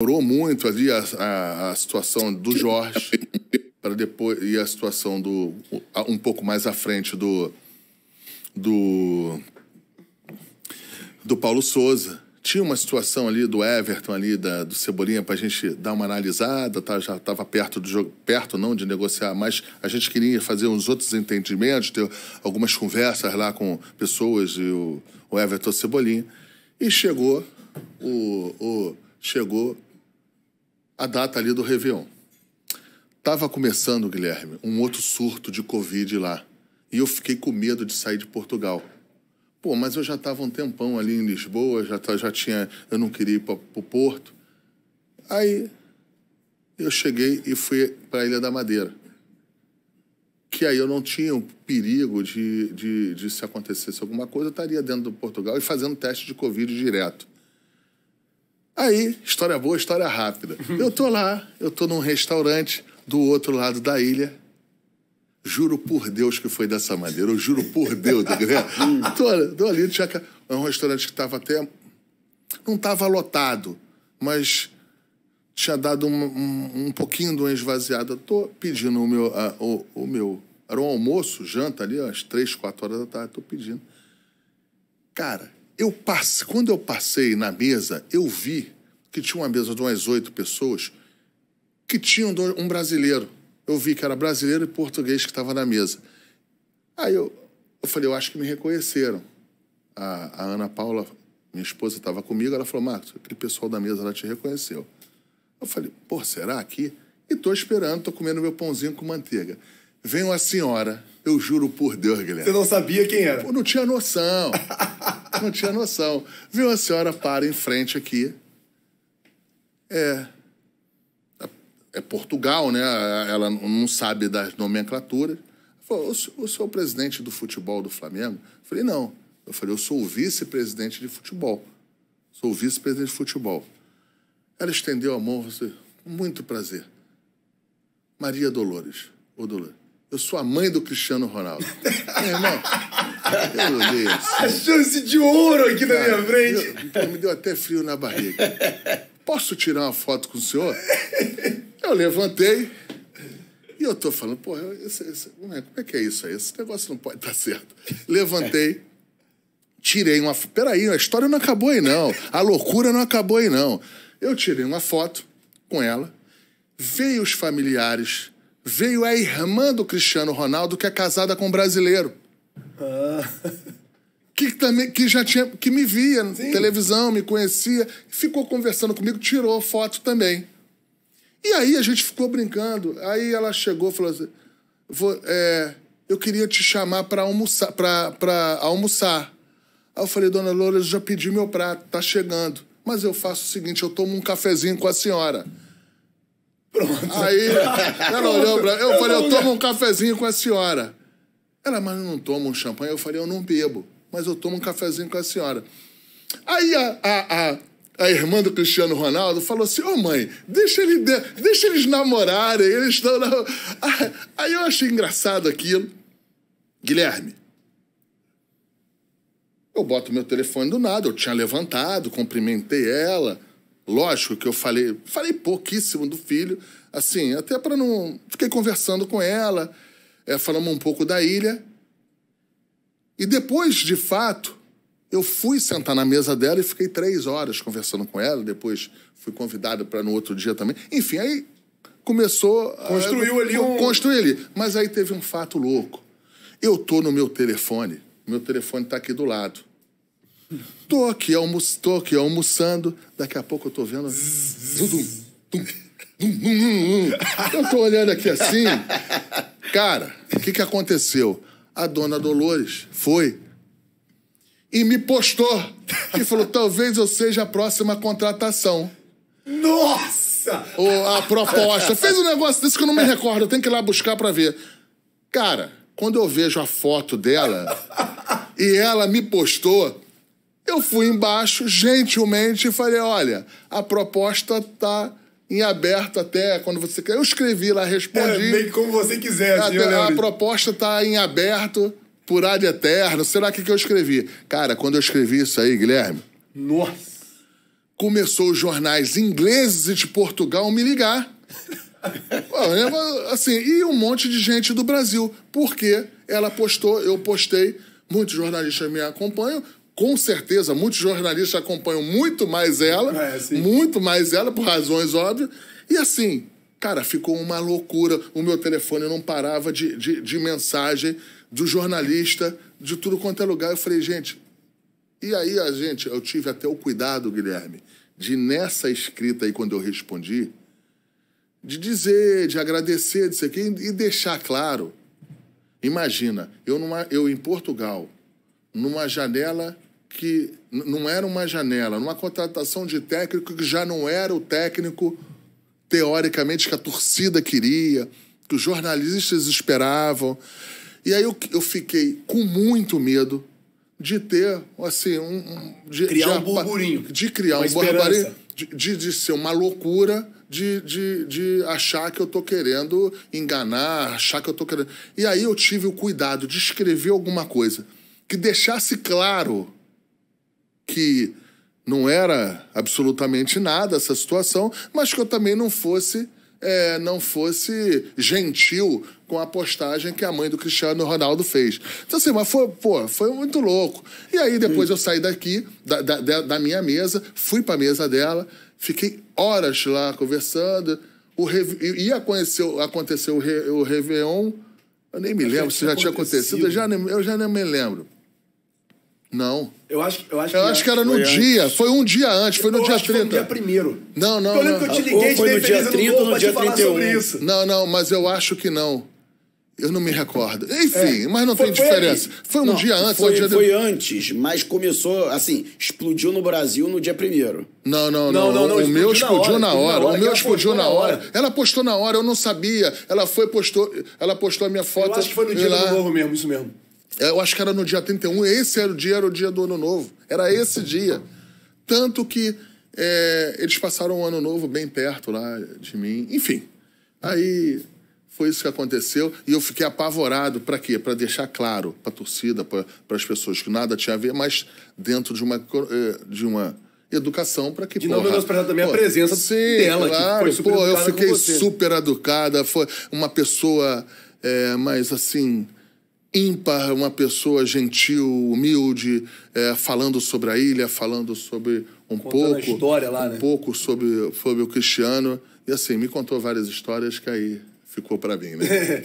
demorou muito ali a, a, a situação do Jorge para depois e a situação do um pouco mais à frente do do do Paulo Souza. Tinha uma situação ali do Everton ali da, do Cebolinha para a gente dar uma analisada, tá? Já estava perto do jogo, perto não de negociar, mas a gente queria fazer uns outros entendimentos, ter algumas conversas lá com pessoas e o, o Everton Cebolinha e chegou o, o chegou a data ali do Réveillon. Tava começando, Guilherme, um outro surto de Covid lá. E eu fiquei com medo de sair de Portugal. Pô, mas eu já estava um tempão ali em Lisboa, já, já tinha. Eu não queria ir para o Porto. Aí eu cheguei e fui para a Ilha da Madeira. Que aí eu não tinha o perigo de, de, de se acontecesse alguma coisa, eu estaria dentro do Portugal e fazendo teste de Covid direto. Aí, história boa, história rápida. Eu tô lá, eu tô num restaurante do outro lado da ilha. Juro por Deus que foi dessa maneira. Eu juro por Deus, tá tô, tô ali, tinha... É um restaurante que tava até... Não tava lotado, mas tinha dado um, um, um pouquinho de uma esvaziada. Tô pedindo o meu... o, o meu... Era um almoço, janta ali, às três, quatro horas da tarde. Tô pedindo. Cara, eu passe, quando eu passei na mesa, eu vi que tinha uma mesa de umas oito pessoas que tinham um brasileiro. Eu vi que era brasileiro e português que estava na mesa. Aí eu, eu falei, eu acho que me reconheceram. A, a Ana Paula, minha esposa, estava comigo, ela falou, Marcos, aquele pessoal da mesa ela te reconheceu. Eu falei, pô, será aqui? E tô esperando, tô comendo meu pãozinho com manteiga. Vem uma senhora, eu juro por Deus, Guilherme. Você não sabia quem era? não tinha noção. não tinha noção. Vem uma senhora, para em frente aqui, é, é Portugal, né? Ela não sabe das nomenclaturas. Falou, o senhor é o presidente do futebol do Flamengo? Eu falei, não. Eu falei, eu sou o vice-presidente de futebol. Sou o vice-presidente de futebol. Ela estendeu a mão, você, assim, muito prazer. Maria Dolores, ô Dolores, eu sou a mãe do Cristiano Ronaldo. Meu irmão, eu olhei assim. A chance de ouro aqui cara, na minha frente. Eu, me deu até frio na barriga posso tirar uma foto com o senhor? Eu levantei e eu tô falando, pô, esse, esse, como, é, como é que é isso aí? Esse negócio não pode dar certo. Levantei, tirei uma foto. Peraí, a história não acabou aí não. A loucura não acabou aí não. Eu tirei uma foto com ela, veio os familiares, veio a irmã do Cristiano Ronaldo, que é casada com um brasileiro. Ah que também que já tinha que me via na televisão, me conhecia, ficou conversando comigo, tirou foto também. E aí a gente ficou brincando. Aí ela chegou, falou assim: Vou, é, eu queria te chamar para almoçar, pra, pra almoçar. Aí eu falei, dona Loura, eu já pedi meu prato, tá chegando. Mas eu faço o seguinte, eu tomo um cafezinho com a senhora. Pronto. Aí ela olhou pra eu, eu falei, eu tomo um cafezinho com a senhora. Ela, mas eu não tomo um champanhe? Eu falei, eu não bebo mas eu tomo um cafezinho com a senhora. Aí a, a, a a irmã do Cristiano Ronaldo falou assim: Ô oh, mãe, deixa, ele de... deixa eles namorarem, eles estão. Na... Aí eu achei engraçado aquilo. Guilherme, eu boto meu telefone do nada, eu tinha levantado, cumprimentei ela. Lógico que eu falei, falei pouquíssimo do filho, assim, até para não. Fiquei conversando com ela, é, falamos um pouco da ilha. E depois, de fato, eu fui sentar na mesa dela e fiquei três horas conversando com ela. Depois fui convidado para no outro dia também. Enfim, aí começou. Construiu a, ali um. Construiu ali. Mas aí teve um fato louco. Eu tô no meu telefone. Meu telefone tá aqui do lado. Tô aqui, almo tô aqui almoçando. Daqui a pouco eu tô vendo. Eu tô olhando aqui assim. Cara, o que, que aconteceu? a dona Dolores foi e me postou e falou: talvez eu seja a próxima contratação. Nossa! Ou a proposta. Fez um negócio desse que eu não me recordo, eu tenho que ir lá buscar para ver. Cara, quando eu vejo a foto dela e ela me postou, eu fui embaixo, gentilmente, e falei: olha, a proposta tá em aberto até quando você quer. Eu escrevi lá, respondi. É, bem como você quiser, assim, até, A proposta está em aberto, por ad eterno. Será que, que eu escrevi? Cara, quando eu escrevi isso aí, Guilherme. Nossa! Começou os jornais ingleses e de Portugal me ligar. assim, e um monte de gente do Brasil. Porque ela postou, eu postei, muitos jornalistas me acompanham, com certeza muitos jornalistas acompanham muito mais ela, é, muito mais ela, por razões óbvias. E assim, cara, ficou uma loucura. O meu telefone não parava de, de, de mensagem do jornalista, de tudo quanto é lugar. Eu falei, gente. E aí, a gente, eu tive até o cuidado, Guilherme, de nessa escrita aí, quando eu respondi, de dizer, de agradecer, disso aqui, e deixar claro. Imagina, eu, numa, eu em Portugal, numa janela que não era uma janela, numa contratação de técnico que já não era o técnico, teoricamente, que a torcida queria, que os jornalistas esperavam. E aí eu, eu fiquei com muito medo de ter, assim, um. um de, criar de, um burburinho. De criar um burburinho. De, de, de ser uma loucura. De, de, de achar que eu tô querendo enganar, achar que eu tô querendo. E aí eu tive o cuidado de escrever alguma coisa que deixasse claro que não era absolutamente nada essa situação, mas que eu também não fosse é, não fosse gentil com a postagem que a mãe do Cristiano Ronaldo fez. Então, assim, mas foi, pô, foi muito louco. E aí, depois Sim. eu saí daqui, da, da, da minha mesa, fui para a mesa dela, fiquei horas lá conversando. O Ia acontecer, aconteceu o, Re... o Réveillon, eu nem me lembro se já acontecido. tinha acontecido, eu já, nem, eu já nem me lembro. Não. Eu acho, eu acho, eu que, acho que era no dia. Antes. Foi um dia antes, foi no eu dia acho 30. Que foi no dia primeiro. Não, não. Eu lembro não. que eu te liguei, ou foi no dia 30 ou no dia 31. Não, não, mas eu acho que não. Eu não me recordo. É. Enfim, é. mas não foi, tem diferença. Foi, foi um não, dia antes. Foi, um dia foi de... antes, mas começou, assim, explodiu no Brasil no dia primeiro. Não, não, não. não, não o meu explodiu na hora. O meu explodiu na hora. Ela postou na hora, eu não sabia. Ela foi, postou. Ela postou a minha foto. Eu acho que foi no dia lá. do morro mesmo, isso mesmo. Eu acho que era no dia 31, esse era o dia, era o dia do ano novo. Era esse dia. Tanto que é, eles passaram o um ano novo bem perto lá de mim. Enfim, aí foi isso que aconteceu e eu fiquei apavorado. Para quê? Para deixar claro para a torcida, para as pessoas que nada tinha a ver, mas dentro de uma, eh, de uma educação para que. De porra, não menosprezar também pô, a presença sim, dela, claro, pô, eu fiquei super educada, foi uma pessoa é, mais assim ímpar, uma pessoa gentil, humilde, é, falando sobre a ilha, falando sobre um Contando pouco. história lá, um né? pouco sobre, sobre o Cristiano. E assim, me contou várias histórias que aí ficou para mim, né?